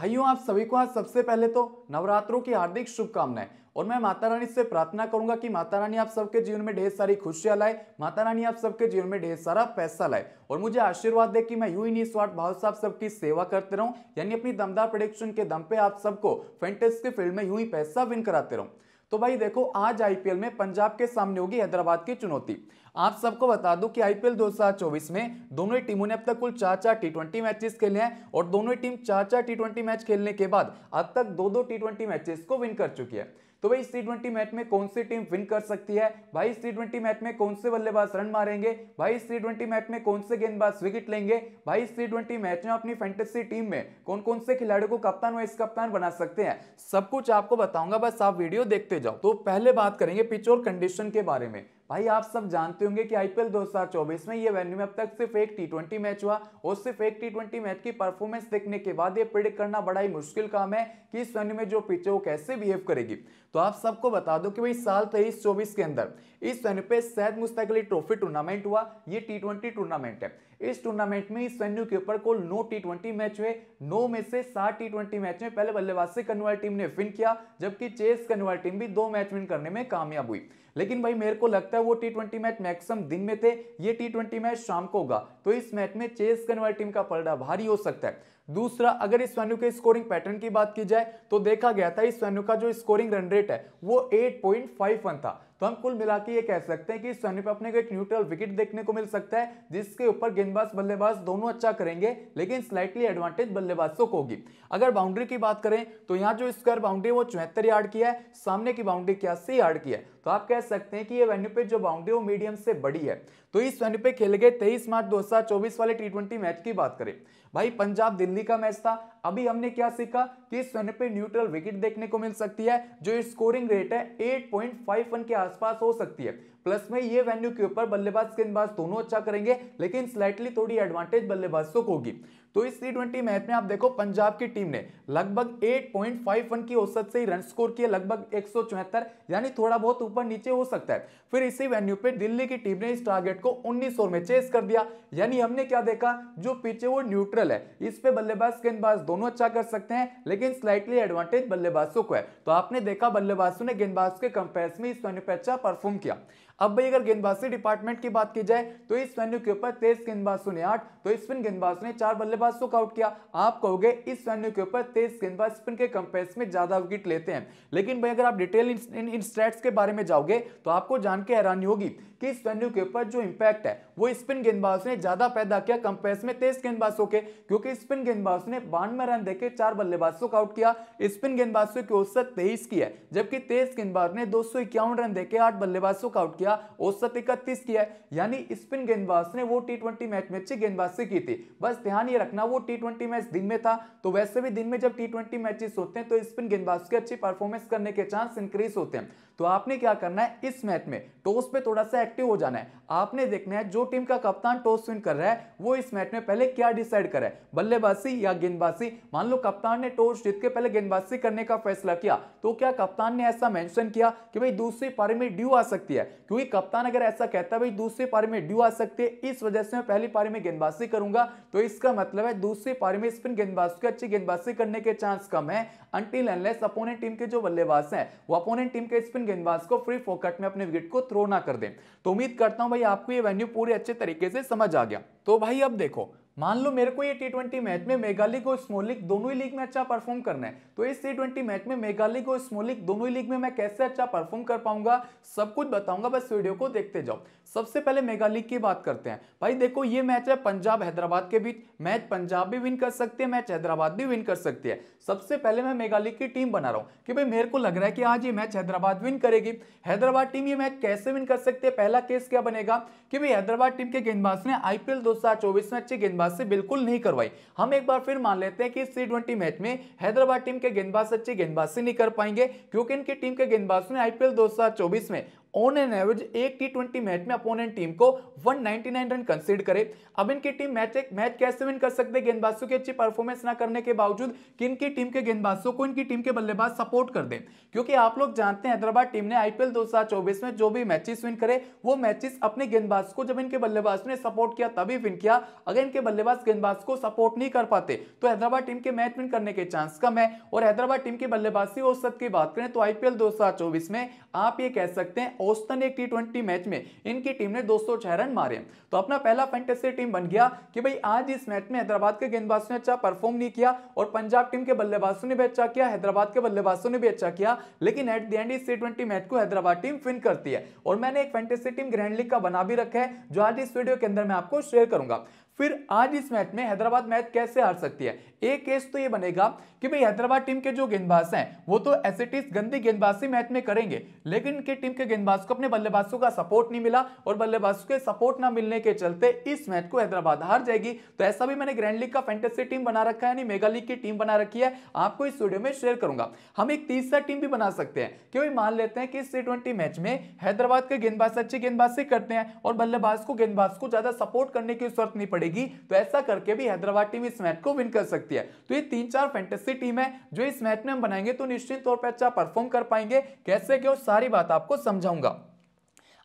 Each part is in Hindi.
भाइयों आप सभी को आज सबसे पहले तो नवरात्रों की हार्दिक शुभकामनाएं और मैं माता रानी से प्रार्थना करूंगा कि माता रानी आप सबके जीवन में ढेर सारी खुशियां लाए माता रानी आप सबके जीवन में ढेर सारा पैसा लाए और मुझे आशीर्वाद दे कि मैं यू ही स्वाट भाव साहब सबकी सेवा करते रहूं यानी अपनी दमदार प्रोडिक्शन के दम पे आप सबको के फील्ड में यू ही पैसा विन कराते रहूं तो भाई देखो आज आईपीएल में पंजाब के सामने होगी हैदराबाद की चुनौती आप सबको बता दूं कि आईपीएल 2024 में दोनों ही टीमों ने अब तक कुल चार चार टी ट्वेंटी मैचेस खेले हैं और दोनों ही टीम चार चार टी ट्वेंटी मैच खेलने के बाद अब तक दो दो टी ट्वेंटी मैचेस को विन कर चुकी है तो भाई इस टी मैच में कौन सी टीम विन कर सकती है भाई इस टी मैच में कौन से बल्लेबाज रन मारेंगे भाई इस टी मैच में कौन से गेंदबाज विकेट लेंगे भाई इस टी मैच में अपनी फैंटेसी टीम में कौन कौन से खिलाड़ियों को कप्तान वाइस कप्तान बना सकते हैं सब कुछ आपको बताऊंगा बस आप वीडियो देखते जाओ तो पहले बात करेंगे पिच और कंडीशन के बारे में भाई आप सब जानते होंगे कि आईपीएल 2024 में ये वेन्यू में अब तक सिर्फ एक टी मैच हुआ और सिर्फ एक टी मैच की परफॉर्मेंस देखने के बाद ये प्रिडिक्ट करना बड़ा ही मुश्किल काम है कि इस वेन्यू में जो पिच है वो कैसे बिहेव करेगी तो आप सबको बता दो कि भाई साल तेईस चौबीस के अंदर इस वेन्यू पे सैद मुस्तकली ट्रॉफी टूर्नामेंट हुआ ये टी टूर्नामेंट है इस टूर्नामेंट में इस वेन्यू के ऊपर कुल नौ टी ट्वेंटी मैच हुए नौ में से सात टी ट्वेंटी मैच में पहले बल्लेबाज से वाली टीम ने विन किया जबकि चेस करने वाली टीम भी दो मैच विन करने में कामयाब हुई लेकिन भाई मेरे को लगता है वो टी ट्वेंटी मैच मैक्सिम दिन में थे ये टी ट्वेंटी मैच शाम को होगा तो इस मैच में चेस वाली टीम का पलड़ा भारी हो सकता है दूसरा अगर इस वेन्यू के स्कोरिंग पैटर्न की बात की जाए तो देखा गया था इस वेन्यू का जो स्कोरिंग रन रेट है वो 8.51 था तो हम कुल मिला के ये कह सकते हैं कि इस वनडे अपने को एक न्यूट्रल विकेट देखने को मिल सकता है जिसके ऊपर गेंदबाज बल्लेबाज दोनों अच्छा करेंगे लेकिन स्लाइटली एडवांटेज बल्लेबाजों को होगी अगर बाउंड्री की बात करें तो यहाँ जो स्क्वायर बाउंड्री वो चौहत्तर यार्ड की है सामने की बाउंड्री इक्यासी यार्ड की है तो आप कह सकते हैं कि ये वेन्यू पे जो बाउंड्री वो मीडियम से बड़ी है तो इस वेन्यू पे खेले गए तेईस मार्च चौबीस वाले टी मैच की बात करें भाई पंजाब दिल्ली का मैच था अभी हमने क्या सीखा कि इस वेन्यू पे न्यूट्रल विकेट देखने को मिल सकती है जो स्कोरिंग रेट है वन के आसपास हो सकती है प्लस में ये वेन्यू के ऊपर बल्लेबाज गेंदबाज दोनों अच्छा करेंगे लेकिन स्लाइटली थोड़ी एडवांटेज बल्लेबाज को होगी तो इस टी ट्वेंटी मैच में आप देखो पंजाब की टीम ने लगभग 8.51 की औसत से ही रन स्कोर किए लगभग एक यानी थोड़ा बहुत ऊपर नीचे हो सकता है फिर इसी वेन्यू पे दिल्ली की टीम ने इस टारगेट को उन्नीस ओवर में चेस कर दिया यानी हमने क्या देखा जो पीछे वो न्यूट्रल है इस पे बल्लेबाज गेंदबाज दोनों अच्छा कर सकते हैं लेकिन स्लाइटली एडवांटेज बल्लेबाजों को है तो आपने देखा बल्लेबाजों ने गेंदबाज के कंपेयर में इस वेन्यू पे अच्छा परफॉर्म किया अब भाई अगर गेंदबाजी डिपार्टमेंट की बात की जाए तो इस वेन्यू के ऊपर तेज गेंदबाजों ने आठ तो इस गेंदबाजों ने चार बल्ले गेंदबाज को काउट किया आप कहोगे इस वेन्यू के ऊपर तेज गेंदबाज स्पिन के कंपेयर में ज्यादा विकेट लेते हैं लेकिन भाई अगर आप detail in, in, in stats के बारे में जाओगे तो आपको जान के हैरानी होगी कि इस वेन्यू के ऊपर जो इंपैक्ट है वो स्पिन गेंदबाज ने ज्यादा पैदा किया कंपेयर में तेज गेंदबाजों के क्योंकि स्पिन गेंदबाज ने बानवे रन देकर चार बल्लेबाजों को आउट किया स्पिन गेंदबाजों की औसत तेईस की है जबकि तेज गेंदबाज ने दो रन देकर आठ बल्लेबाजों को आउट किया औसत इकतीस की है यानी स्पिन गेंदबाज ने वो टी मैच में अच्छी गेंदबाजी की थी बस ध्यान ये रखना वो टी मैच दिन में था तो वैसे भी दिन में जब टी ट्वेंटी मैचेस होते हैं तो स्पिन गेंदबाज के अच्छी परफॉर्मेंस करने के चांस इंक्रीज होते हैं तो आपने क्या करना है इस मैच में टॉस पे थोड़ा सा एक्टिव हो जाना है आपने देखना है जो टीम का कप्तान टॉस विन कर रहा है वो इस मैच में पहले क्या डिसाइड करे बल्लेबाजी या गेंदबाजी मान लो कप्तान ने टॉस जीत के पहले गेंदबाजी करने का फैसला किया तो क्या कप्तान ने ऐसा मेंशन किया कि भाई दूसरी पारी में ड्यू आ सकती है क्योंकि कप्तान अगर ऐसा कहता है भाई दूसरी पारी में ड्यू आ सकती है इस वजह से मैं पहली पारी में गेंदबाजी करूंगा तो इसका मतलब है दूसरी पारी में स्पिन गेंदबाज की अच्छी गेंदबाजी करने के चांस कम है अनटिल अपोनेंट टीम के जो बल्लेबाज है वो अपोनेंट टीम के स्पिन गेंदबाज को फ्री फोकट में अपने विकेट को थ्रो ना कर दें तो उम्मीद करता हूं भाई आपको ये वेन्यू पूरे अच्छे तरीके से समझ आ गया तो भाई अब देखो मान लो मेरे को ये टी ट्वेंटी मैच में मेघालिक और स्मोलिक दोनों ही लीग में अच्छा परफॉर्म करना है तो इस टी ट्वेंटी मैच में मेघालिक और स्मोलिक दोनों ही लीग में मैं कैसे अच्छा परफॉर्म कर पाऊंगा सब कुछ बताऊंगा बस वीडियो को देखते जाओ सबसे पहले मेघालिक की बात करते हैं भाई देखो ये मैच है पंजाब हैदराबाद के बीच मैच पंजाब भी विन कर सकते हैं मैच हैदराबाद भी विन कर सकती है सबसे पहले मैं मेघालिक की टीम बना रहा हूँ कि भाई मेरे को लग रहा है कि आज ये मैच हैदराबाद विन करेगी हैदराबाद टीम ये मैच कैसे विन कर सकती है पहला केस क्या बनेगा कि भाई हैदराबाद टीम के गेंदबाज ने आईपीएल दो में अच्छे गेंदबाज गेंदबाज से बिल्कुल नहीं करवाई हम एक बार फिर मान लेते हैं कि सी ट्वेंटी मैच में हैदराबाद टीम के गेंदबाज अच्छे गेंदबाज से नहीं कर पाएंगे क्योंकि इनकी टीम के गेंदबाज ने आईपीएल दो में ऑन एन एवरेज एक टी ट्वेंटी मैच में अपोनेंट टीम को 199 रन कंसीड करे अब इनकी टीम मैच एक मैच कैसे विन कर सकते गेंदबाजों की अच्छी परफॉर्मेंस ना करने के बावजूद कि इनकी टीम के गेंदबाजों को इनकी टीम के बल्लेबाज सपोर्ट कर दें क्योंकि आप लोग जानते हैं हैदराबाद टीम ने आईपीएल 2024 में जो भी मैचेस विन करे वो मैचेस अपने गेंदबाज को जब इनके बल्लेबाज ने सपोर्ट किया तभी विन किया अगर इनके बल्लेबाज गेंदबाज को सपोर्ट नहीं कर पाते तो हैदराबाद टीम के मैच विन करने के चांस कम है और हैदराबाद टीम की बल्लेबाजी औसत की बात करें तो आईपीएल चौबीस में आप ये कह सकते हैं औसतन एक टी मैच में इनकी टीम ने दो रन मारे तो अपना पहला फेंटेसी टीम बन गया कि भाई आज इस मैच में हैदराबाद के गेंदबाजों ने अच्छा परफॉर्म नहीं किया और पंजाब टीम के बल्लेबाजों ने भी अच्छा किया हैदराबाद के बल्लेबाजों ने भी अच्छा किया लेकिन एट द एंड इस टी मैच को हैदराबाद टीम फिन करती है और मैंने एक फेंटेसी टीम ग्रैंड लीग का बना भी रखा है जो आज इस वीडियो के अंदर मैं आपको शेयर करूंगा फिर आज इस मैच में हैदराबाद मैच कैसे हार सकती है एक केस तो ये बनेगा कि भाई हैदराबाद टीम के जो गेंदबाज हैं वो तो एस इट गंदी गेंदबाजी मैच में करेंगे लेकिन के टीम के गेंदबाज को अपने बल्लेबाजों का सपोर्ट नहीं मिला और बल्लेबाजों के सपोर्ट ना मिलने के चलते इस मैच को हैदराबाद हार जाएगी तो ऐसा भी मैंने ग्रैंड लीग का फैंटेसी टीम बना रखा है यानी मेगा लीग की टीम बना रखी है आपको इस वीडियो में शेयर करूंगा हम एक तीसरा टीम भी बना सकते हैं क्यों मान लेते हैं कि इस टी मैच में हैदराबाद के गेंदबाज अच्छी गेंदबाजी करते हैं और बल्लेबाज को गेंदबाज को ज्यादा सपोर्ट करने की जरूरत नहीं पड़ेगी करेगी तो ऐसा करके भी हैदराबाद टीम इस मैच को विन कर सकती है तो ये तीन चार फैंटेसी टीम है जो इस मैच में हम बनाएंगे तो निश्चित तौर पर अच्छा परफॉर्म कर पाएंगे कैसे क्यों सारी बात आपको समझाऊंगा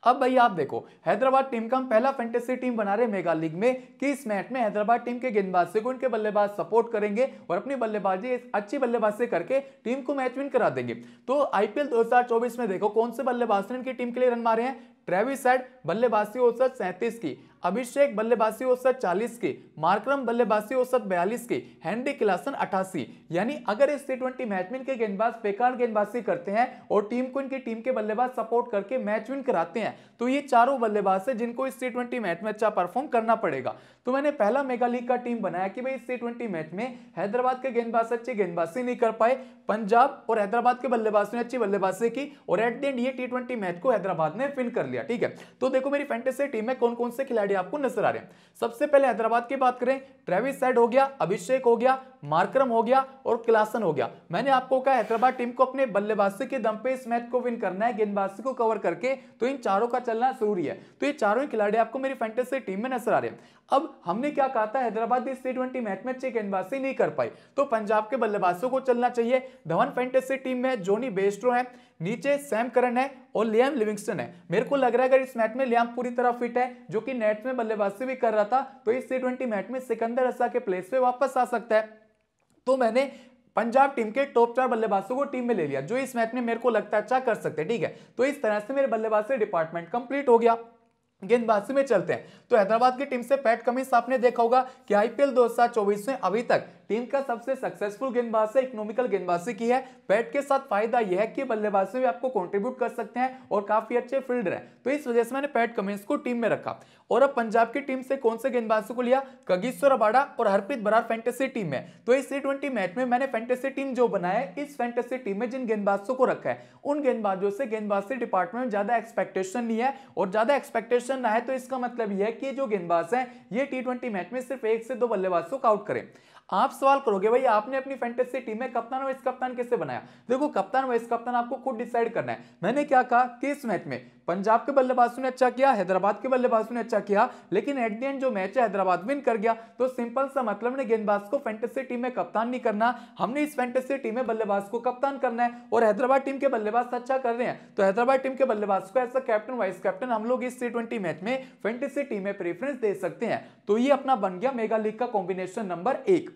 अब भाई आप देखो हैदराबाद टीम का हम पहला फैंटेसी टीम बना रहे मेगा लीग में कि इस मैच में हैदराबाद टीम के गेंदबाजी को उनके बल्लेबाज सपोर्ट करेंगे और अपनी बल्लेबाजी अच्छी बल्लेबाजी करके टीम को मैच विन करा देंगे तो आईपीएल 2024 में देखो कौन से बल्लेबाज ने इनकी टीम के लिए रन मारे हैं ट्रेविस हेड बल्लेबाजी औसत सैंतीस की अभिषेक बल्लेबाजी औसत 40 के मार्क्रम बल्लेबाजी औसत 42 के हैंडी क्लासन 88 यानी अगर इस टी मैच में इनके गेंदबाज बेकार गेंदबाजी करते हैं और टीम को इनकी टीम के बल्लेबाज सपोर्ट करके मैच विन कराते हैं तो ये चारों बल्लेबाज है जिनको इस टी मैच में अच्छा परफॉर्म करना पड़ेगा तो मैंने पहला मेगा लीग का टीम बनाया कि भाई इस टी मैच में हैदराबाद के गेंदबाज अच्छी गेंदबाजी नहीं कर पाए पंजाब और हैदराबाद के बल्लेबाज ने अच्छी बल्लेबाजी की और एट द एंड ये टी मैच को हैदराबाद ने विन कर लिया ठीक है तो देखो मेरी फैंटेसी टीम में कौन कौन से खिलाड़ी खिलाड़ी आपको नजर आ रहे हैं सबसे पहले हैदराबाद की बात करें ट्रेविस सेड हो गया अभिषेक हो गया मार्क्रम हो गया और क्लासन हो गया मैंने आपको कहा हैदराबाद टीम को अपने बल्लेबाजी के दम पे इस मैच को विन करना है गेंदबाजी को कवर करके तो इन चारों का चलना जरूरी है तो ये चारों ही खिलाड़ी आपको मेरी फैंटेसी टीम में नजर आ रहे हैं अब हमने क्या कहा था हैदराबाद इस टी ट्वेंटी मैच में चेक गेंदबाजी नहीं कर पाई तो पंजाब के बल्लेबाजों को चलना चाहिए धवन फैंटेसी टीम में जोनी बेस्ट्रो है नीचे सैम करन है और लियाम लिविंगस्टन है मेरे को लग रहा है अगर इस मैच में लियाम पूरी तरह फिट है जो कि नेट में बल्लेबाजी भी कर रहा था तो इस टी मैच में सिकंदर असा के प्लेस पे वापस आ सकता है तो मैंने पंजाब टीम के टॉप चार बल्लेबाजों को टीम में ले लिया जो इस मैच में मेरे को लगता है अच्छा कर सकते हैं ठीक है तो इस तरह से मेरे बल्लेबाजी डिपार्टमेंट कंप्लीट हो गया गेंदबाजी में चलते हैं तो हैदराबाद की टीम से पैट कमिंस आपने देखा होगा कि आईपीएल 2024 में अभी तक टीम का सबसे सक्सेसफुल गेंदबाज से इकोनॉमिकल गेंदबाजी की है बैट के साथ फायदा यह है कि बल्लेबाज से भी आपको कॉन्ट्रीब्यूट कर सकते हैं और काफी अच्छे फील्डर है तो इस वजह से मैंने पैट कमिंस को टीम में रखा और अब पंजाब की टीम से कौन से गेंदबाजों को लिया कगीश्वर अबाड़ा और हरप्रीत बरार फैंटेसी टीम में तो इस टी मैच में मैंने फैंटेसी टीम जो बनाया है इस फैंटेसी टीम में जिन गेंदबाजों को रखा है उन गेंदबाजों से गेंदबाजी डिपार्टमेंट में ज्यादा एक्सपेक्टेशन नहीं है और ज्यादा एक्सपेक्टेशन ना है तो इसका मतलब यह है कि जो गेंदबाज है ये टी मैच में सिर्फ एक से दो बल्लेबाजों को आउट करें आप सवाल करोगे भाई आपने अपनी फैंटेसी टीम में कप्तान वाइस कप्तान कैसे बनाया देखो कप्तान वाइस कप्तान आपको खुद डिसाइड करना है मैंने क्या कहा कि इस मैच में पंजाब के बल्लेबाजों ने अच्छा किया हैदराबाद के बल्लेबाजों ने अच्छा किया लेकिन एट दी एंड जो मैच है हैदराबाद विन कर गया तो सिंपल सा मतलब ने गेंदबाज को फैंटेसी टीम में कप्तान नहीं करना हमने इस फैंटेसी टीम में बल्लेबाज को कप्तान करना है और हैदराबाद टीम के बल्लेबाज अच्छा कर रहे हैं तो हैदराबाद टीम के बल्लेबाज को as a captain vice captain हम लोग इस टी मैच में फैंटेसी टीम में प्रेफरेंस दे सकते हैं तो ये अपना बन गया मेगा लीग का कॉम्बिनेशन नंबर एक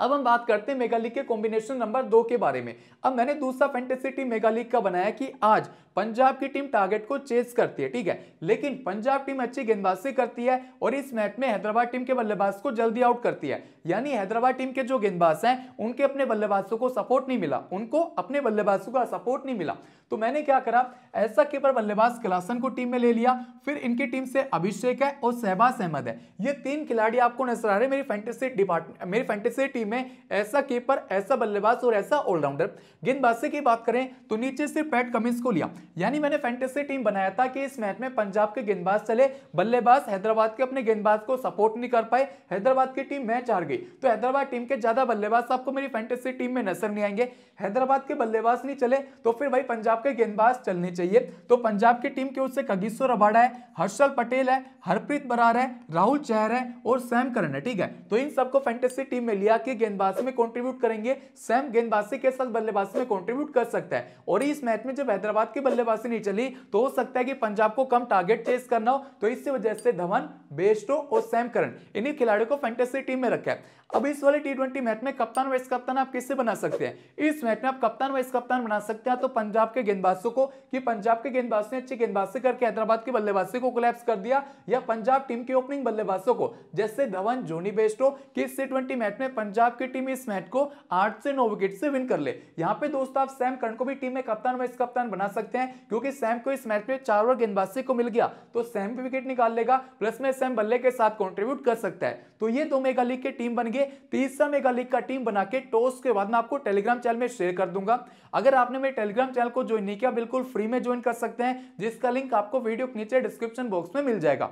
अब हम बात करते हैं मेगा लीग के कॉम्बिनेशन नंबर दो के बारे में अब मैंने दूसरा फेंटेसी टीम मेगा लीग का बनाया कि आज पंजाब की टीम टारगेट को चेस करती है ठीक है लेकिन पंजाब टीम अच्छी गेंदबाजी करती है और इस मैच में हैदराबाद टीम के बल्लेबाज को जल्दी आउट करती है यानी हैदराबाद टीम के जो गेंदबाज हैं उनके अपने बल्लेबाजों को सपोर्ट नहीं मिला उनको अपने बल्लेबाजों का सपोर्ट नहीं मिला तो मैंने क्या करा ऐसा कीपर बल्लेबाज कलासन को टीम में ले लिया फिर इनकी टीम से अभिषेक है और सहबाज अहमद है ये तीन खिलाड़ी आपको नजर आ रहे हैं मेरी फैंटेसी डिपार्टमेंट मेरी फैंटेसी टीम में ऐसा कीपर ऐसा बल्लेबाज और ऐसा ऑलराउंडर गेंदबाजी की बात करें तो नीचे सिर्फ पैट कमिंस को लिया यानी मैंने फैंटेसी टीम बनाया था कि इस मैच में पंजाब के गेंदबाज चले बल्लेबाज हैदराबाद के अपने गेंदबाज को सपोर्ट नहीं कर पाए हैदराबाद की टीम मैच हार गई तो हैदराबाद टीम के ज्यादा बल्लेबाज आपको मेरी फैंटेसी टीम में नजर नहीं आएंगे हैदराबाद के बल्लेबाज नहीं चले तो फिर भाई पंजाब आपके गेंदबाज चलने चाहिए तो पंजाब की टीम के ओर से कगिस्सो रबाडा है हर्षल पटेल है हरप्रीत बरार है राहुल चेहर है और सैम करण है ठीक है तो इन सबको फैंटेसी टीम में लिया के गेंदबाजी में कॉन्ट्रीब्यूट करेंगे सैम गेंदबाजी के साथ बल्लेबाजी में कॉन्ट्रीब्यूट कर सकता है और इस मैच में जब हैदराबाद की बल्लेबाजी नहीं चली तो हो सकता है कि पंजाब को कम टारगेट चेस करना हो तो इसी वजह से धवन बेस्टो और सैम करण इन्हीं खिलाड़ियों को फैंटेसी टीम में रखा है अब इस वाले टी ट्वेंटी मैच में कप्तान वाइस कप्तान आप किससे बना सकते हैं इस मैच में आप कप्तान वाइस कप्तान बना सकते हैं तो पंजाब के गेंदबाजों को कि पंजाब के गेंदबाज ने अच्छी गेंदबाजी करके हैदराबाद के बल्लेबाजी को कोलैप्स कर दिया या पंजाब टीम के ओपनिंग बल्लेबाजों को जैसे धवन जोनी बेस्टो कि इस टी मैच में पंजाब की टीम इस मैच को आठ से नौ विकेट से विन कर ले यहाँ पे दोस्तों आप सैम कर्ण को भी टीम में कप्तान वाइस कप्तान बना सकते हैं क्योंकि सैम को इस मैच में चार ओवर गेंदबाजी को मिल गया तो सैम भी विकेट निकाल लेगा प्लस में सैम बल्ले के साथ कॉन्ट्रीब्यूट कर सकता है तो ये दो मेगा लीग की टीम बन गई चाहिए तीस सौ मेगा लीग का टीम बना के टॉस के बाद मैं आपको टेलीग्राम चैनल में शेयर कर दूंगा अगर आपने मेरे टेलीग्राम चैनल को ज्वाइन नहीं किया बिल्कुल फ्री में ज्वाइन कर सकते हैं जिसका लिंक आपको वीडियो के नीचे डिस्क्रिप्शन बॉक्स में मिल जाएगा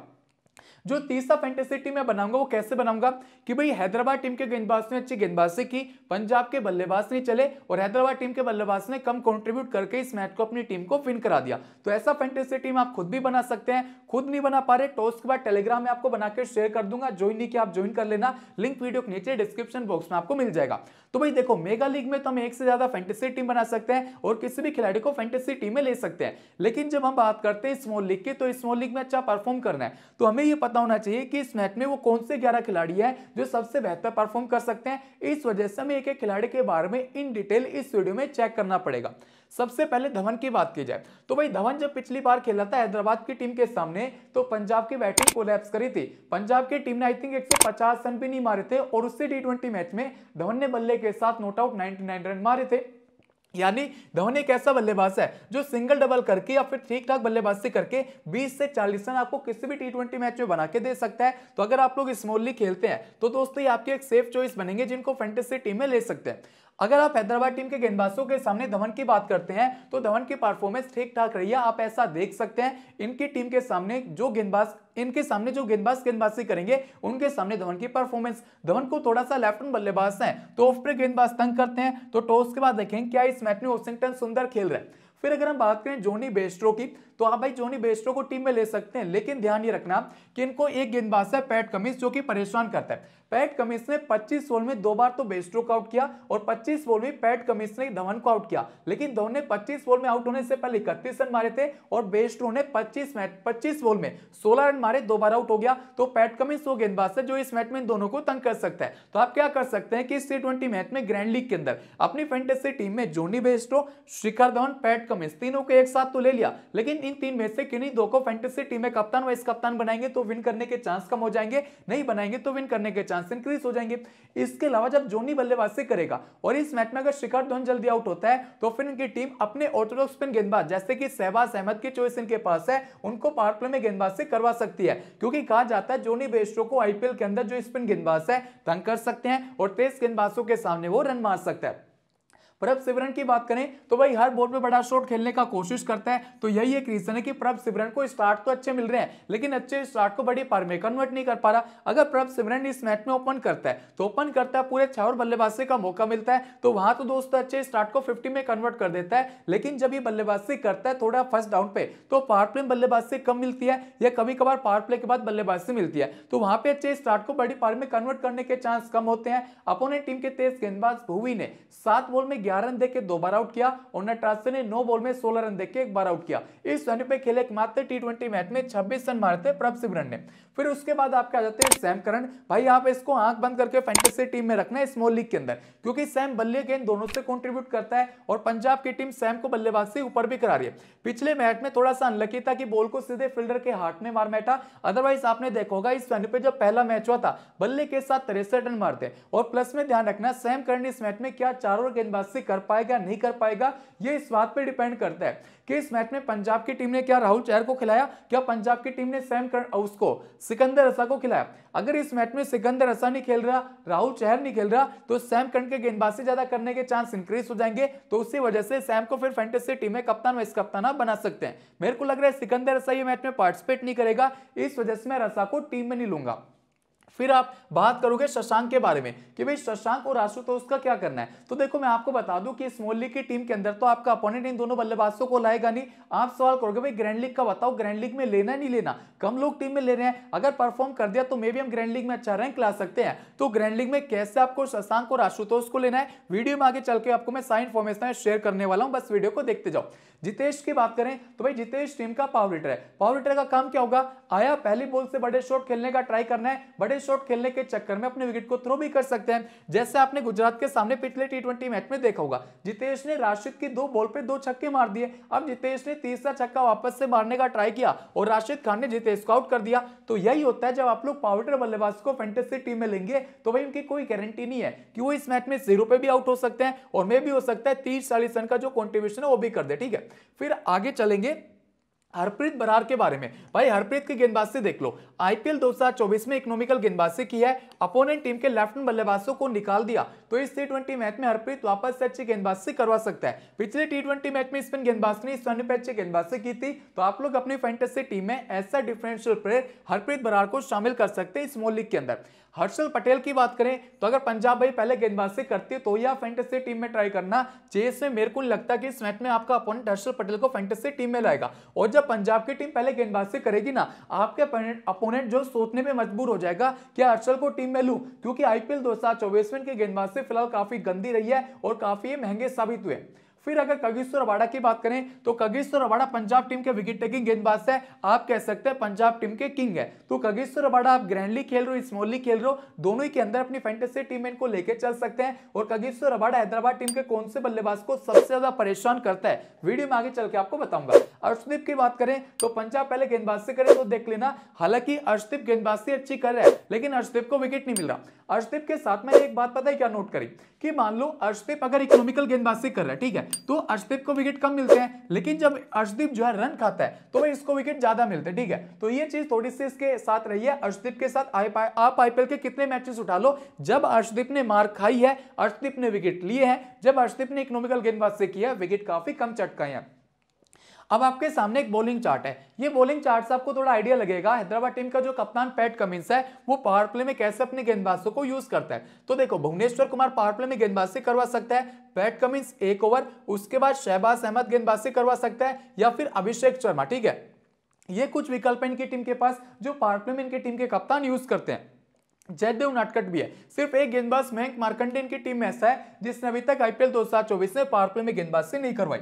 जो तीसरा फैंटेसी टीम मैं बनाऊंगा वो कैसे बनाऊंगा कि भाई हैदराबाद टीम के गेंदबाज ने अच्छी गेंदबाजी की पंजाब के बल्लेबाज नहीं चले और हैदराबाद टीम के बल्लेबाज ने कम कॉन्ट्रीब्यूट करके इस मैच को अपनी टीम को विन करा दिया तो ऐसा फैंटेसी टीम आप खुद भी बना सकते हैं खुद नहीं बना पा रहे टॉस तो के बाद टेलीग्राम में आपको बनाकर शेयर कर दूंगा ज्वाइन नहीं किया आप ज्वाइन कर लेना लिंक वीडियो के नीचे डिस्क्रिप्शन बॉक्स में आपको मिल जाएगा तो भाई देखो मेगा लीग में तो हम एक से ज्यादा फैंटेसी टीम बना सकते हैं और किसी भी खिलाड़ी को फैंटेसी टीम में ले सकते हैं लेकिन जब हम बात करते हैं स्मॉल लीग की तो स्मॉल लीग में अच्छा परफॉर्म करना है तो हमें यह पता पता होना चाहिए कि इस मैच में वो कौन से ग्यारह खिलाड़ी है जो सबसे बेहतर परफॉर्म कर सकते हैं इस वजह से हमें एक एक खिलाड़ी के बारे में इन डिटेल इस वीडियो में चेक करना पड़ेगा सबसे पहले धवन की बात की जाए तो भाई धवन जब पिछली बार खेला था हैदराबाद की टीम के सामने तो पंजाब की बैटिंग कोलैप्स करी थी पंजाब की टीम ने आई थिंक 150 रन भी नहीं मारे थे और उससे टी मैच में धवन ने बल्ले के साथ नोट आउट 99 रन मारे थे यानी धोनी एक ऐसा बल्लेबाज है जो सिंगल डबल करके या फिर ठीक ठाक बल्लेबाजी करके 20 से 40 रन आपको किसी भी टी मैच में बना के दे सकता है तो अगर आप लोग स्मॉलली खेलते हैं तो दोस्तों ये आपके एक सेफ चॉइस बनेंगे जिनको फेंटेसी टीम में ले सकते हैं अगर आप हैदराबाद टीम के गेंदबाजों के सामने धवन की बात करते हैं तो धवन की परफॉर्मेंस ठीक ठाक रही है आप ऐसा देख सकते हैं इनकी टीम के सामने जो गेंदबाज इनके सामने जो गेंदबाज गेंदबाजी करेंगे उनके सामने धवन की परफॉर्मेंस धवन को थोड़ा सा लेफ्ट बल्लेबाज है तो ऑफ पे गेंदबाज तंग करते हैं तो टॉस के बाद देखें क्या इस मैच में वॉशिंगटन सुंदर खेल रहे हैं फिर अगर हम बात करें जोनी बेस्ट्रो की तो आप हाँ भाई जोनी बेस्ट्रो को टीम में ले सकते हैं लेकिन ध्यान ये रखना कि इनको एक गेंदबाज है पैट कमिस जो कि परेशान करता है पैट कमिस ने 25 बॉल में दो बार तो बेस्ट्रो को आउट किया और 25 बॉल में पैट कमिस ने धवन को आउट किया लेकिन धवन ने 25 बॉल में आउट होने से पहले इकतीस रन मारे थे और बेस्ट्रो ने 25 मैच पच्चीस बॉल में 16 रन मारे दो बार आउट हो गया तो पैट कमिस वो गेंदबाज है जो इस मैच में दोनों को तंग कर सकता है तो आप क्या कर सकते हैं कि इस टी मैच में ग्रैंड लीग के अंदर अपनी फेंटेसी टीम में Jonny Bairstow Shikhar Dhawan Pat Cummins तीनों को एक साथ तो ले लिया लेकिन इन तीन में से किन्हीं दो को फैंटेसी टीम में कप्तान वाइस कप्तान बनाएंगे तो विन करने के चांस कम हो जाएंगे नहीं बनाएंगे तो विन करने के चांस इंक्रीज हो जाएंगे इसके अलावा जब जोनी बल्लेबाजी करेगा और इस मैच में अगर शिखर धोन जल्दी आउट होता है तो फिर इनकी टीम अपने ऑर्थोडॉक्स स्पिन गेंदबाज जैसे कि सहबाज अहमद की चॉइस इनके पास है उनको पावर प्ले में गेंदबाज से करवा सकती है क्योंकि कहा जाता है जोनी बेस्ट्रो को आईपीएल के अंदर जो स्पिन गेंदबाज है तंग कर सकते हैं और तेज गेंदबाजों के सामने वो रन मार सकता है प्रभ सिमरन की बात करें तो भाई हर बोर्ड में बड़ा शॉट खेलने का कोशिश करता है तो यही एक रीजन है कि प्रभ सिमरन को स्टार्ट तो अच्छे मिल रहे हैं लेकिन अच्छे स्टार्ट को बड़ी पार में कन्वर्ट नहीं कर पा रहा अगर प्रभ सिमरन इस मैच में ओपन करता है तो ओपन करता है पूरे छह बल्लेबाजी का मौका मिलता है तो वहां तो दोस्तों अच्छे स्टार्ट को फिफ्टी में कन्वर्ट कर देता है लेकिन जब ये बल्लेबाजी करता है थोड़ा फर्स्ट डाउन पे तो पार प्ले में बल्लेबाजी कम मिलती है या कभी कभार पार प्ले के बाद बल्लेबाजी मिलती है तो वहां पर अच्छे स्टार्ट को बड़ी पार में कन्वर्ट करने के चांस कम होते हैं अपोनेंट टीम के तेज गेंदबाज भूवी ने सात बॉल में ग्यारह रन देकर दो बार आउट किया और नटराजन ने नौ बॉल में सोलह रन देकर एक बार आउट किया इस रन पे खेले एकमात्र टी मैच में छब्बीस रन थे प्रभ सिमरन ने फिर उसके बाद आप आ जाते हैं सैम करण भाई आप इसको आंख बंद करके फैंटेसी टीम में रखना है स्मॉल लीग के अंदर क्योंकि सैम बल्ले गेंद दोनों से कॉन्ट्रीब्यूट करता है और पंजाब की टीम सैम को बल्लेबाज से ऊपर भी करा रही है पिछले मैच में थोड़ा सा अनलकी था कि बॉल को सीधे फील्डर के हाथ में मार बैठा अदरवाइज आपने देखा होगा इस वेन्यू पर जब पहला मैच हुआ था बल्ले के साथ तिरसठ रन मारते हैं और प्लस में ध्यान रखना सैम करण इस मैच में क्या चारों से कर पाएगा नहीं कर पाएगा ये इस बात पर डिपेंड करता है कि इस मैच में पंजाब की टीम ने क्या राहुल चहर को खिलाया क्या पंजाब की टीम ने सैम कर, उसको सिकंदर रसा को खिलाया अगर इस मैच में सिकंदर रसा नहीं खेल रहा राहुल चहर नहीं खेल रहा तो सैम करन के गेंदबाजी ज्यादा करने के चांस इंक्रीज हो जाएंगे तो उसी वजह से सैम को फिर फेंटेसी टीम में कप्तान वाइस कप्ताना बना सकते हैं मेरे को लग रहा है सिकंदर रसा ये मैच में पार्टिसिपेट नहीं करेगा इस वजह से मैं रसा को टीम में नहीं लूंगा फिर आप बात करोगे शशांक के बारे में कि भाई शशांक और आशुतोष का क्या करना है तो देखो मैं आपको बता दूं कि इस मोहल्ले की टीम के अंदर तो आपका अपोनेंट इन दोनों बल्लेबाजों को लाएगा नहीं आप सवाल करोगे भाई ग्रैंड लीग का बताओ ग्रैंड लीग में लेना नहीं लेना कम लोग टीम में ले रहे हैं अगर परफॉर्म कर दिया तो मे भी हम ग्रैंड लीग में अच्छा रैंक ला सकते हैं तो ग्रैंड लीग में कैसे आपको शशांक और आशुतोष को लेना है वीडियो में आगे चल के आपको मैं सारी इन्फॉर्मेशन शेयर करने वाला हूँ बस वीडियो को देखते जाओ जितेश की बात करें तो भाई जितेश टीम का पावर हिटर है पावर हिटर का काम क्या होगा आया पहली बॉल से बड़े शॉट खेलने का ट्राई करना है बड़े शॉट खेलने के चक्कर में अपने विकेट को थ्रो भी कर सकते हैं जैसे आपने गुजरात के सामने पिछले टी मैच में देखा होगा जितेश ने राशिद की दो बॉल पर दो छक्के मार दिए अब जितेश ने तीसरा छक्का वापस से मारने का ट्राई किया और राशिद खान ने जितेश को आउट कर दिया तो यही होता है जब आप लोग पाउडर बल्लेबाज को फेंटेसी टीम में लेंगे तो भाई उनकी कोई गारंटी नहीं है कि वो इस मैच में जीरो पे भी आउट हो सकते हैं और मे भी हो सकता है तीस चालीस रन का जो कॉन्ट्रीब्यूशन है वो भी कर दे ठीक है फिर आगे चलेंगे हरप्रीत बरार के बारे में भाई हरप्रीत की गेंदबाजी देख लो आईपीएल 2024 में इकोनॉमिकल गेंदबाजी की है अपोनेंट टीम के लेफ्ट बल्लेबाजों को निकाल दिया तो इस टी मैच में हरप्रीत वापस से अच्छी गेंदबाजी करवा सकता है पिछले टी ट्वेंटी मैच में स्पिन गेंदबाजी ने इस पे अच्छी गेंदबाजी की थी तो आप लोग अपनी फैंटेसी टीम में ऐसा डिफरेंशियल प्लेयर हरप्रीत बरार को शामिल कर सकते हैं स्मॉल लीग के अंदर हर्षल पटेल की बात करें तो अगर पंजाब भाई पहले गेंदबाज से करती तो या फैंटेसी टीम में ट्राई करना चेस में मेरे को लगता कि इस मैच में आपका अपोनेंट हर्षल पटेल को फैंटेसी टीम में लाएगा और जब पंजाब की टीम पहले गेंदबाज से करेगी ना आपके अपोनेंट जो सोचने में मजबूर हो जाएगा कि हर्षल को टीम में लूँ क्योंकि आईपीएल दो हजार चौबीस में गेंदबाज से फिलहाल काफी गंदी रही है और काफी महंगे साबित हुए फिर अगर कगेश्वर अवाड़ा की बात करें तो कगेश्वर अवाड़ा पंजाब टीम के विकेट टेकिंग गेंदबाज है आप कह सकते हैं पंजाब टीम के किंग है तो कगेश्वर अवाड़ा आप ग्रैंडली खेल रहे हो स्मॉलली खेल रहे हो दोनों ही के अंदर अपनी फैंटेसी टीम इनको लेकर चल सकते हैं और कगेश्वर अवाड़ा हैदराबाद टीम के कौन से बल्लेबाज को सबसे ज्यादा परेशान करता है वीडियो में आगे चल के आपको बताऊंगा अर्षदीप की बात करें तो पंजाब पहले गेंदबाज से करें तो देख लेना हालांकि अर्शदीप गेंदबाजी अच्छी कर रहा है लेकिन अर्षदीप को विकेट नहीं मिल रहा अर्शदीप के साथ मैंने एक बात पता है क्या नोट करी कि मान लो अर्शदीप अगर इकोनॉमिकल गेंदबाजी कर रहा है ठीक है तो अर्शदीप को विकेट कम मिलते हैं लेकिन जब अर्शदीप जो है रन खाता है तो भाई इसको विकेट ज्यादा मिलते हैं ठीक है तो ये चीज थोड़ी सी इसके साथ रही है अर्शदीप के साथ आई आप आईपीएल के कितने मैचेस उठा लो जब अर्शदीप ने मार खाई है अर्शदीप ने विकेट लिए हैं जब अर्शदीप ने इकोनॉमिकल गेंदबाजी किया है विकेट काफी कम चटकाए हैं अब आपके सामने एक बॉलिंग चार्ट है ये बॉलिंग चार्ट से आपको थोड़ा आइडिया लगेगा हैदराबाद टीम का जो कप्तान पैट कमिंस है वो पावर प्ले में कैसे अपने गेंदबाजों को यूज करता है तो देखो भुवनेश्वर कुमार पावर प्ले में गेंदबाज से करवा सकता है पैट कमिंस एक ओवर उसके बाद शहबाज अहमद गेंदबाज से करवा सकता है या फिर अभिषेक शर्मा ठीक है ये कुछ विकल्प है इनकी टीम के पास जो पावर प्ले में इनकी टीम के कप्तान यूज करते हैं जयदेव नाटकट भी है सिर्फ एक गेंदबाज मैंक मार्कंडे इनकी टीम में ऐसा है जिसने अभी तक आईपीएल 2024 में पावर प्ले में गेंदबाज से नहीं करवाई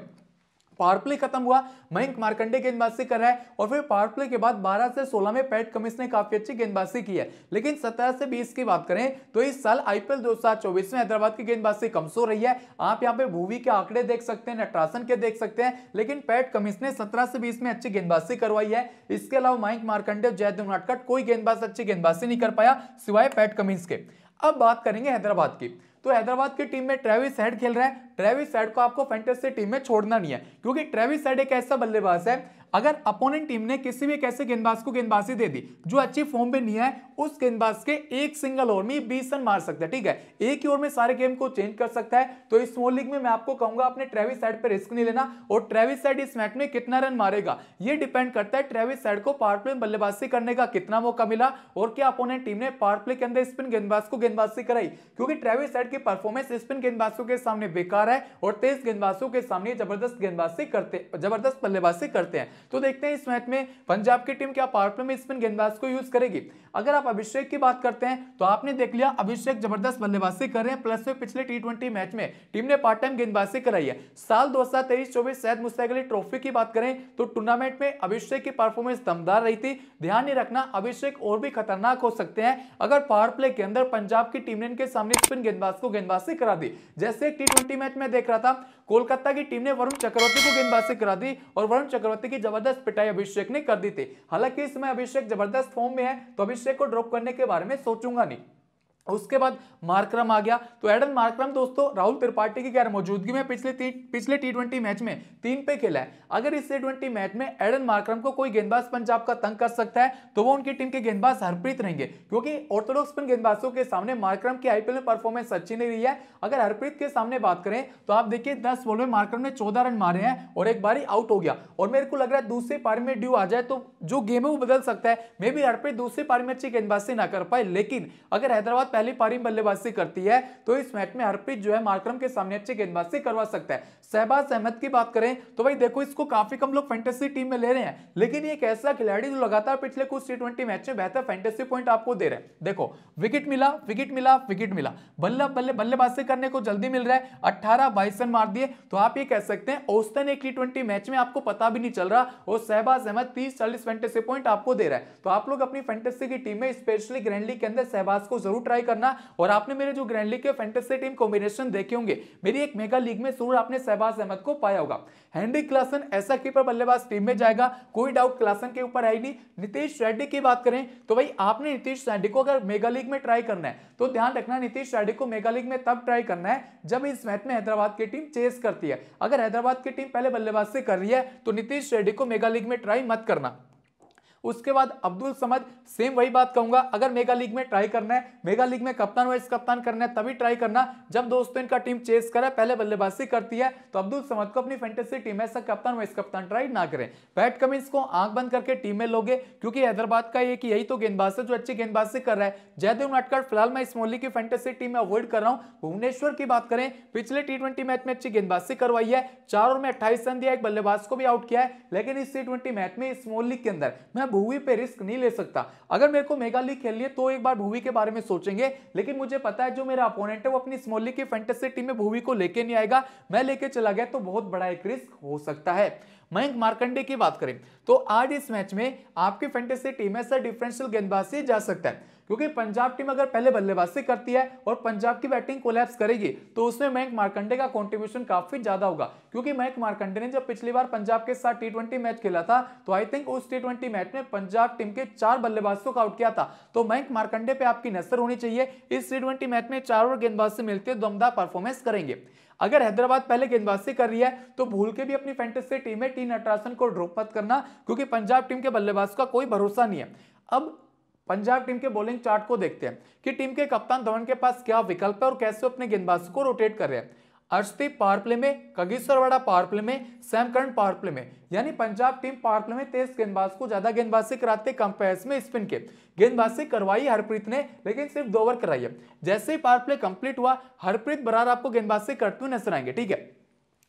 पावर प्ले खत्म हुआ मयंक मार्कंडे गेंदबाजी कर रहा है और फिर पावर प्ले के बाद 12 से 16 में पैट कमिस ने काफी अच्छी गेंदबाजी की है लेकिन 17 से 20 की बात करें तो इस साल आईपीएल 2024 में हैदराबाद की गेंदबाजी कमजोर रही है आप यहां पे भूवी के आंकड़े देख सकते हैं नटरासन के देख सकते हैं लेकिन पैट कमिस ने सत्रह से बीस में अच्छी गेंदबाजी करवाई है इसके अलावा मयंक मार्कंडे जयदेव नाटकट कोई गेंदबाज अच्छी गेंदबाजी नहीं कर पाया सिवाय पैट कमिंस के अब बात करेंगे हैदराबाद की तो हैदराबाद की टीम में ट्रेविस हेड खेल रहा है ट्रेविस हेड को आपको फेंटेसी टीम में छोड़ना नहीं है क्योंकि ट्रेविस हेड एक ऐसा बल्लेबाज है अगर अपोनेंट टीम ने किसी भी कैसे गेंदबाज को गेंदबाजी दे दी जो अच्छी फॉर्म में नहीं है उस गेंदबाज के एक सिंगल ओवर में बीस रन मार सकता है ठीक है एक ही ओवर में सारे गेम को चेंज कर सकता है तो इस स्मॉल लीग में मैं आपको कहूंगा अपने ट्रेविस साइड पर रिस्क नहीं लेना और ट्रेविस साइड इस मैच में कितना रन मारेगा ये डिपेंड करता है ट्रेविस साइड को पार्ट प्ले बल्लेबाजी करने का कितना मौका मिला और क्या अपोनेंट टीम ने पार्ट प्ले के अंदर स्पिन गेंदबाज को गेंदबाजी कराई क्योंकि ट्रेविस साइड की परफॉर्मेंस स्पिन गेंदबाजों के सामने बेकार है और तेज गेंदबाजों के सामने जबरदस्त गेंदबाजी करते जबरदस्त बल्लेबाजी करते हैं तो देखते हैं इस मैच में पंजाब की टीम क्या पावर प्ले में स्पिन गेंदबाज को यूज करेगी अगर आप अभिषेक की बात करते हैं तो आपने देख लिया अभिषेक जबरदस्त बल्लेबाजी कर रहे हैं प्लस में पिछले टी मैच में टीम ने पार्ट टाइम गेंदबाजी कराई है साल दो हजार तेईस चौबीस सैद मुस्तैक अली ट्रॉफी की बात करें तो टूर्नामेंट में अभिषेक की परफॉर्मेंस दमदार रही थी ध्यान नहीं रखना अभिषेक और भी खतरनाक हो सकते हैं अगर पावर प्ले के अंदर पंजाब की टीम ने इनके सामने स्पिन गेंदबाज को गेंदबाजी करा दी जैसे टी मैच में देख रहा था कोलकाता की टीम ने वरुण चक्रवर्ती को गेंदबाजी करा दी और वरुण चक्रवर्ती की जबरदस्त पिटाई अभिषेक ने कर दी थी हालांकि इस समय अभिषेक जबरदस्त फॉर्म में है तो अभिषेक को ड्रॉप करने के बारे में सोचूंगा नहीं उसके बाद मार्क्रम आ गया तो एडन मार्क्रम दोस्तों राहुल त्रिपाठी की गैर मौजूदगी में पिछले तीन पिछले टी ट्वेंटी मैच में तीन पे खेला है अगर इस टी ट्वेंटी मैच में एडन मार्क्रम को कोई गेंदबाज पंजाब का तंग कर सकता है तो वो उनकी टीम के गेंदबाज हरप्रीत रहेंगे क्योंकि ऑर्थोडॉक्स स्पिन गेंदबाजों के सामने मार्क्रम की आईपीएल में परफॉर्मेंस अच्छी नहीं रही है अगर हरप्रीत के सामने बात करें तो आप देखिए दस बॉल में मार्क्रम ने चौदह रन मारे हैं और एक बार आउट हो गया और मेरे को लग रहा है दूसरे पारी में ड्यू आ जाए तो जो गेम है वो बदल सकता है मे बी हरप्रीत दूसरे पारी में अच्छी गेंदबाजी ना कर पाए लेकिन अगर हैदराबाद पहली पारी बल्लेबाजी करती है तो इस मैच में हरप्रीत जो है मार्क्रम के सामने अच्छी गेंदबाजी करवा सकता है शहबाज अहमद की बात करें तो भाई देखो इसको काफी कम लोग फैंटेसी टीम में ले रहे हैं लेकिन एक ऐसा खिलाड़ी जो लगातार पिछले कुछ टी मैच में बेहतर फैंटेसी पॉइंट आपको दे रहे हैं देखो विकेट मिला विकेट मिला विकेट मिला बल्ला बल्ले बल्लेबाजी करने को जल्दी मिल रहा है अट्ठारह बाईस रन मार दिए तो आप ये कह सकते हैं औस्तन एक टी मैच में आपको पता भी नहीं चल रहा और शहबाज अहमद तीस चालीस फैंटेसी पॉइंट आपको दे रहा है तो आप लोग अपनी फैंटेसी की टीम में स्पेशली ग्रैंडली के अंदर शहबाज को जरूर ट्राई करना और आपने मेरे जो ग्रैंड लीग के फैंटेसी टीम कॉम्बिनेशन देखे होंगे मेरी एक मेगा लीग में जरूर आपने शहबाज अहमद को पाया होगा हेनरी क्लासन ऐसा कीपर बल्लेबाज टीम में जाएगा कोई डाउट क्लासन के ऊपर है नहीं नीतीश रेड्डी की बात करें तो भाई आपने नीतीश रेड्डी को अगर मेगा लीग में ट्राई करना है तो ध्यान रखना नीतीश रेड्डी को मेगा लीग में तब ट्राई करना है जब इस मैच में हैदराबाद की टीम चेस करती है अगर हैदराबाद की टीम पहले बल्लेबाज से कर रही है तो नीतीश रेड्डी को मेगा लीग में ट्राई मत करना उसके बाद अब्दुल समद सेम वही बात कहूंगा अगर मेगा लीग में ट्राई करना है मेगा लीग में कप्तान वाइस कप्तान करना है तभी ट्राई करना जब दोस्तों इनका टीम चेस करे पहले बल्लेबाजी करती है तो अब्दुल समद को अपनी फेंटेसी टीम ऐसा कप्तान वाइस कप्तान ट्राई ना करें पैट कमिंस को आंख बंद करके टीम में लोगे क्योंकि हैदराबाद का ये कि यही तो गेंदबाज है जो अच्छी गेंदबाजी कर रहा है जयदेव नाटकर फिलहाल मैं इस मोली की फेंटेसी टीम में अवॉइड कर रहा हूँ भुवनेश्वर की बात करें पिछले टी मैच में अच्छी गेंदबाजी करवाई है चार ओवर में अट्ठाईस रन दिया एक बल्लेबाज को भी आउट किया है लेकिन इस टी मैच में इस मोली के अंदर मैं भूवी पे रिस्क नहीं ले सकता अगर मेरे को मेगा लीग खेल है तो एक बार भूवी के बारे में सोचेंगे लेकिन मुझे पता है जो मेरा अपोनेंट है वो अपनी स्मॉल लीग की फेंटेसी टीम में भूवी को लेके नहीं आएगा मैं लेके चला गया तो बहुत बड़ा एक रिस्क हो सकता है मयंक मार्कंडे की बात करें तो आज इस मैच में आपकी फेंटेसी टीम ऐसा डिफरेंशियल गेंदबाज से जा सकता है क्योंकि पंजाब टीम अगर पहले बल्लेबाजी करती है और पंजाब की बैटिंग कोलैप्स करेगी तो उसमें मयंक मार्कंडे का कंट्रीब्यूशन काफी ज्यादा होगा क्योंकि मयंक मार्कंडे ने जब पिछली बार पंजाब के साथ टी मैच खेला था तो आई थिंक उस टी मैच में पंजाब टीम के चार बल्लेबाजों का आउट किया था तो मयंक मार्कंडे पे आपकी नजर होनी चाहिए इस टी मैच में और गेंदबाज से मिलते दमदार परफॉर्मेंस करेंगे अगर हैदराबाद पहले गेंदबाजी कर रही है तो भूल के भी अपनी फैंटेसी टीम में टी नटरासन को ड्रॉप मत करना क्योंकि पंजाब टीम के बल्लेबाज का कोई भरोसा नहीं है अब पंजाब टीम के बॉलिंग चार्ट को देखते हैं कि टीम के कप्तान धवन के पास क्या विकल्प है और कैसे अपने गेंदबाजों को रोटेट कर रहे हैं अर्शदीप पावर प्ले में कगिश्वर वाड़ा पावर प्ले में सैमकरण पावर प्ले में यानी पंजाब टीम पावर प्ले में तेज गेंदबाज को ज्यादा गेंदबाजी कराते कंपेयर्स में स्पिन के गेंदबाजी करवाई हरप्रीत ने लेकिन सिर्फ दो ओवर कराई है जैसे ही पावर प्ले कंप्लीट हुआ हरप्रीत बरार आपको गेंदबाजी करते हुए नजर आएंगे ठीक है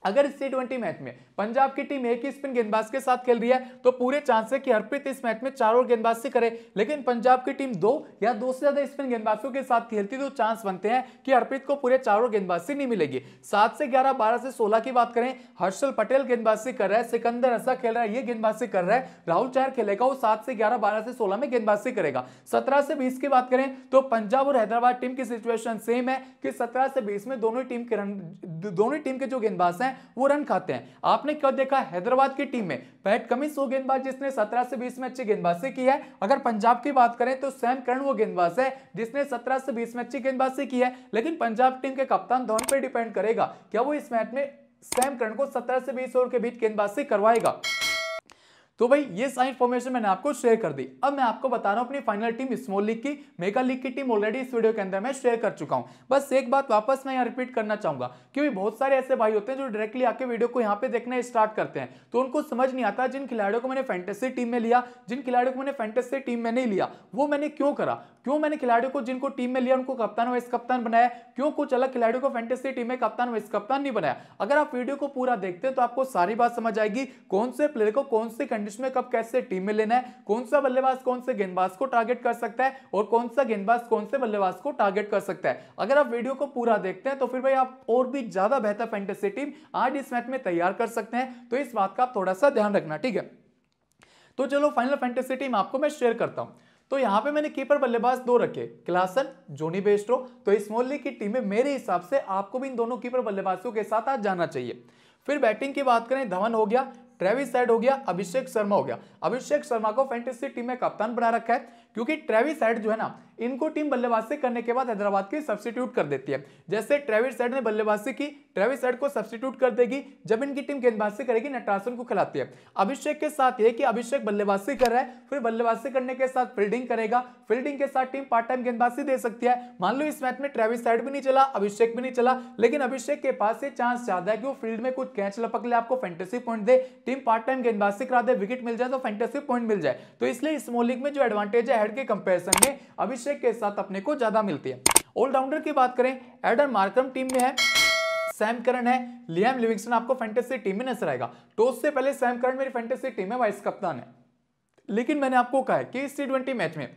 अगर इस टी ट्वेंटी मैच में पंजाब की टीम एक ही स्पिन गेंदबाज के साथ खेल रही है तो पूरे चांस है कि हरप्रीत इस मैच में चारों गेंदबाज से करे लेकिन पंजाब की टीम दो या दो से ज्यादा स्पिन गेंदबाजों के साथ खेलती तो चांस बनते हैं कि हरप्रीत को पूरे चार गेंदबाज गेंदबाजी नहीं मिलेगी सात से ग्यारह बारह से सोलह की बात करें हर्षल पटेल गेंदबाजी कर रहा है सिकंदर असा खेल रहा है ये गेंदबाजी कर रहा है राहुल चार खेलेगा वो सात से ग्यारह बारह से सोलह में गेंदबाजी करेगा सत्रह से बीस की बात करें तो पंजाब और हैदराबाद टीम की सिचुएशन सेम है कि सत्रह से बीस में दोनों टीम के दोनों टीम के जो गेंदबाज है है वो रन खाते हैं आपने क्यों देखा हैदराबाद की टीम में पैट कमिंस वो गेंदबाज जिसने 17 से 20 में अच्छी गेंदबाजी की है अगर पंजाब की बात करें तो सैम करण वो गेंदबाज है जिसने 17 से 20 में अच्छी गेंदबाजी की है लेकिन पंजाब टीम के कप्तान धोन पर डिपेंड करेगा क्या वो इस मैच में सैम करण को सत्रह से बीस ओवर के बीच गेंदबाजी करवाएगा तो भाई ये सारी इन्फॉर्मेशन मैंने आपको शेयर कर दी अब मैं आपको बता रहा हूँ अपनी फाइनल टीम स्मॉल लीग की मेगा लीग की टीम ऑलरेडी इस वीडियो के अंदर मैं शेयर कर चुका हूँ बस एक बात वापस मैं यहाँ रिपीट करना चाहूंगा क्योंकि बहुत सारे ऐसे भाई होते हैं जो डायरेक्टली आके वीडियो को यहाँ पे देखना स्टार्ट करते हैं तो उनको समझ नहीं आता जिन खिलाड़ियों को मैंने फैंटेसी टीम में लिया जिन खिलाड़ियों को मैंने फैंटेसी टीम में नहीं लिया वो मैंने क्यों करा क्यों मैंने खिलाड़ियों को जिनको टीम में लिया उनको कप्तान वाइस कप्तान बनाया क्यों कुछ अलग खिलाड़ियों को फैंटेसी टीम में कप्तान वाइस कप्तान नहीं बनाया अगर आप वीडियो को पूरा देखते हैं तो आपको सारी बात समझ आएगी कौन से प्लेयर को कौन से में कब कैसे टीम में लेना है कौन सा बल्लेबाज कौन से गेंदबाज को टारगेट कर सकता है और कौन सा गेंदबाज कौन से बल्लेबाज को टारगेट कर सकता है अगर आप वीडियो को पूरा देखते हैं तो फिर भाई आप और भी ज्यादा बेहतर फैंटेसी टीम आज इस मैच में तैयार कर सकते हैं तो इस बात का आप थोड़ा सा ध्यान रखना ठीक है तो चलो फाइनल फैंटेसी टीम आपको मैं शेयर करता हूं तो यहां पे मैंने कीपर बल्लेबाज दो रखे क्लासन जोनी बेस्ट्रो तो स्मॉल लीग की टीम में मेरे हिसाब से आपको भी इन दोनों कीपर बल्लेबाजों के साथ आज जाना चाहिए फिर बैटिंग की बात करें धवन हो गया ट्रेविस साइड हो गया अभिषेक शर्मा हो गया अभिषेक शर्मा को फैंटेसी टीम में कप्तान बना रखा है क्योंकि ट्रेविस हेड जो है ना इनको टीम बल्लेबाजी करने के बाद हैदराबाद की सब्सिट्यूट कर देती है जैसे ट्रेविस हेड ने बल्लेबाजी की ट्रेविस हेड को सब्सिट्यूट कर देगी जब इनकी टीम गेंदबाजी करेगी नटरासन को खिलाती है अभिषेक के साथ ये कि अभिषेक बल्लेबाजी कर रहा है फिर बल्लेबाजी करने के साथ फील्डिंग करेगा फील्डिंग के साथ टीम पार्ट टाइम गेंदबाजी दे सकती है मान लो इस मैच में ट्रेविस हेड भी नहीं चला अभिषेक भी नहीं चला लेकिन अभिषेक के पास ये चांस ज्यादा है कि वो फील्ड में कुछ कैच लपक ले आपको फैंटेसी पॉइंट दे टीम पार्ट टाइम गेंदबाजी करा दे विकेट मिल जाए तो फैंटेसी पॉइंट मिल जाए तो इसलिए इस मोलिक में जो एडवांटेज है हेड के कंपेरिजन में अभिषेक के साथ अपने को ज्यादा मिलती है ऑलराउंडर की बात करें एडन मार्क्रम टीम में है सैम करन है लियाम लिविंगस्टन आपको फैंटेसी टीम में नजर आएगा टॉस तो से पहले सैम करन मेरी फैंटेसी टीम में वाइस कप्तान है लेकिन मैंने आपको कहा है कि इस टी मैच में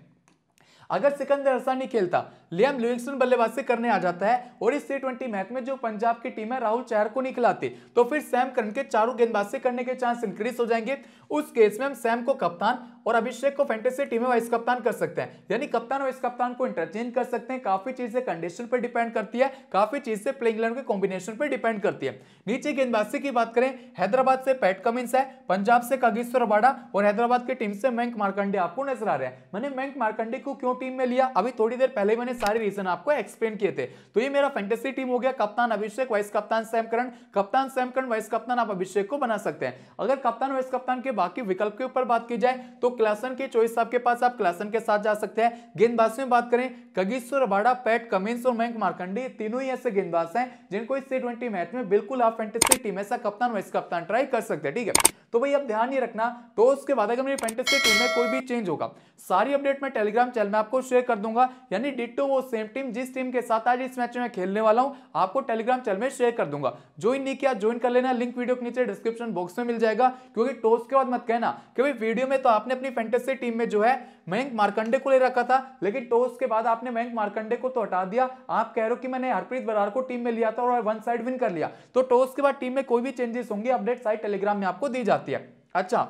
अगर सिकंदर हसन नहीं खेलता लियाम लिविंगस्टन बल्लेबाज से करने आ जाता है और इस टी मैच में जो पंजाब की टीम है राहुल चहर को नहीं खिलाते तो फिर सैम करण के चारों गेंदबाज से करने के चांस इंक्रीज हो जाएंगे उस केस में हम सैम को कप्तान और अभिषेक को फैंटेसी टीम में वाइस कप्तान कर सकते हैं यानी कप्तान वाइस कप्तान को इंटरचेंज कर सकते हैं काफी चीजें कंडीशन पर डिपेंड करती है काफी चीज से प्लेइंग इलेवन के कॉम्बिनेशन पर डिपेंड करती है नीचे गेंदबाजी की बात करें हैदराबाद से पैट कमिंस है पंजाब से कागेश्वर अबाडा और हैदराबाद की टीम से मैंक मारकंडे आपको नजर आ रहे हैं मैंने मैंक मारकंडे को क्यों टीम में लिया अभी थोड़ी देर पहले मैंने सारे रीजन आपको एक्सप्लेन किए थे तो ये मेरा फैंटेसी टीम हो गया कप्तान अभिषेक वाइस कप्तान सैमकरण कप्तान सैमकरण वाइस कप्तान आप अभिषेक को बना सकते हैं अगर कप्तान वाइस कप्तान के बाकी विकल्प के ऊपर बात की जाए तो क्लासन के चॉइस आपके पास आप क्लासन के साथ जा सकते हैं गेंदबाज में बात करें कगिश्वर अबाड़ा पैट कमिंस और मयंक मारकंडी तीनों ही ऐसे गेंदबाज हैं जिनको इस टी मैच में बिल्कुल आप फैंटेसी टीम ऐसा कप्तान वाइस कप्तान ट्राई कर सकते हैं ठीक है तो भाई अब ध्यान ही रखना तो उसके बाद अगर मेरी फैंटेसी टीम में कोई भी चेंज होगा सारी अपडेट मैं टेलीग्राम चैनल में आपको शेयर कर दूंगा यानी डिटो वो सेम टीम जिस टीम के साथ आज इस मैच में खेलने वाला हूँ आपको टेलीग्राम चैनल में शेयर कर दूंगा ज्वाइन नहीं किया ज्वाइन कर लेना लिंक वीडियो के नीचे डिस्क्रिप्शन बॉक्स में मिल जाएगा क्योंकि टॉस के बाद मत कहना क्योंकि वीडियो में तो आपने अपनी फेंटेसी टीम में जो है मयंक मार्कंडे को ले रखा था लेकिन टॉस के बाद आपने मयंक मार्कंडे को तो हटा दिया आप कह रहे हो कि मैंने हरप्रीत बरार को टीम में लिया था और वन साइड विन कर लिया तो टॉस के बाद टीम में कोई भी चेंजेस होंगे अपडेट साइड टेलीग्राम में आपको दी जाती है अच्छा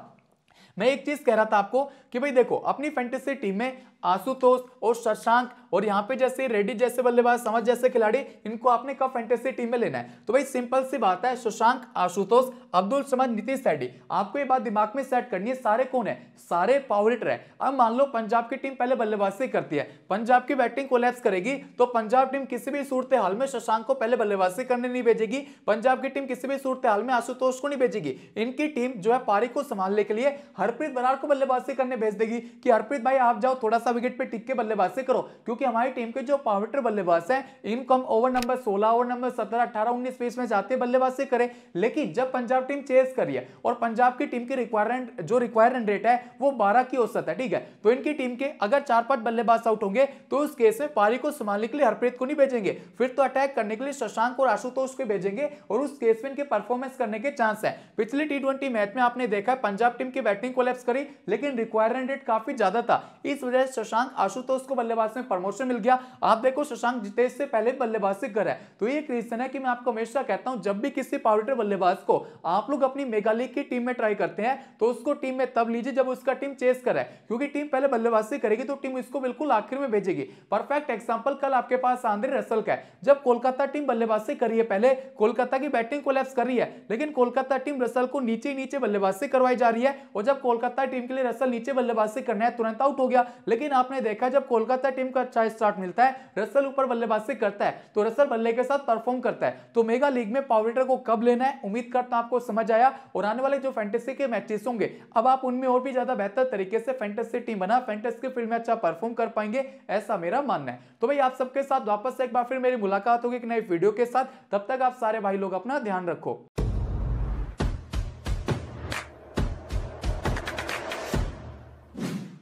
मैं एक चीज कह रहा था आपको कि भाई देखो अपनी फेंटेसी टीम में आशुतोष और शशांक और यहाँ पे जैसे रेड्डी जैसे बल्लेबाज समझ जैसे खिलाड़ी इनको आपने कब फैंटेसी टीम में लेना है तो भाई सिंपल सी बात है शशांक आशुतोष अब्दुल समद नीतीश सैडी आपको ये बात दिमाग में सेट करनी है सारे कौन है सारे पावर हिटर है अब मान लो पंजाब की टीम पहले बल्लेबाजी करती है पंजाब की बैटिंग कोलेप्स करेगी तो पंजाब टीम किसी भी सूरत हाल में शशांक को पहले बल्लेबाजी करने नहीं भेजेगी पंजाब की टीम किसी भी सूरत हाल में आशुतोष को नहीं भेजेगी इनकी टीम जो है पारी को संभालने के लिए हरप्रीत बरार को बल्लेबाजी करने भेज देगी कि हरप्रीत भाई आप जाओ थोड़ा सब विकेट पे टिक के बल्लेबाज से करो क्योंकि हमारी टीम के जो पावर बल्लेबाज है इनको हम ओवर नंबर सोलह ओवर नंबर सत्रह अठारह उन्नीस बीस में जाते हैं बल्लेबाज से करें लेकिन जब पंजाब टीम चेस करी और पंजाब की टीम की रिक्वायरमेंट जो रिक्वायरमेंट रेट है वो बारह की औसत है ठीक है तो इनकी टीम के अगर चार पांच बल्लेबाज आउट होंगे तो उस केस में पारी को संभालने के लिए हरप्रीत को नहीं भेजेंगे फिर तो अटैक करने के लिए शशांक और आशुतोष को भेजेंगे और उस केस में इनके परफॉर्मेंस करने के चांस है पिछले टी मैच में आपने देखा पंजाब टीम की बैटिंग कोलेप्स करी लेकिन रिक्वायरमेंट रेट काफी ज्यादा था इस वजह से शशांक आशुतोष को बल्लेबाज में प्रमोशन मिल गया आप देखो शशांक जितेश से पहले बल्लेबाज से कर है तो ये रीजन है कि मैं आपको हमेशा कहता हूं जब भी किसी पावरटर बल्लेबाज को आप लोग अपनी मेगा लीग की टीम में ट्राई करते हैं तो उसको टीम में तब लीजिए जब उसका टीम चेस कर रहा है क्योंकि टीम पहले बल्लेबाज से करेगी तो टीम इसको बिल्कुल आखिर में भेजेगी परफेक्ट एग्जाम्पल कल आपके पास आंद्रे रसल का है जब कोलकाता टीम बल्लेबाज से करी है पहले कोलकाता की बैटिंग कोलैप्स कर रही है लेकिन कोलकाता टीम रसल को नीचे नीचे बल्लेबाज से करवाई जा रही है और जब कोलकाता टीम के लिए रसल नीचे बल्लेबाज से करना है तुरंत आउट हो गया लेकिन लेकिन आपने देखा जब कोलकाता टीम का अच्छा स्टार्ट मिलता है रसल ऊपर बल्लेबाजी करता है तो रसल बल्ले के साथ परफॉर्म करता है तो मेगा लीग में पावरेटर को कब लेना है उम्मीद करता आपको समझ आया और आने वाले जो फैंटेसी के मैचेस होंगे अब आप उनमें और भी ज्यादा बेहतर तरीके से फैंटेसी टीम बना फैंटेसी के फील्ड में अच्छा परफॉर्म कर पाएंगे ऐसा मेरा मानना है तो भाई आप सबके साथ वापस एक बार फिर मेरी मुलाकात होगी एक नई वीडियो के साथ तब तक आप सारे भाई लोग अपना ध्यान रखो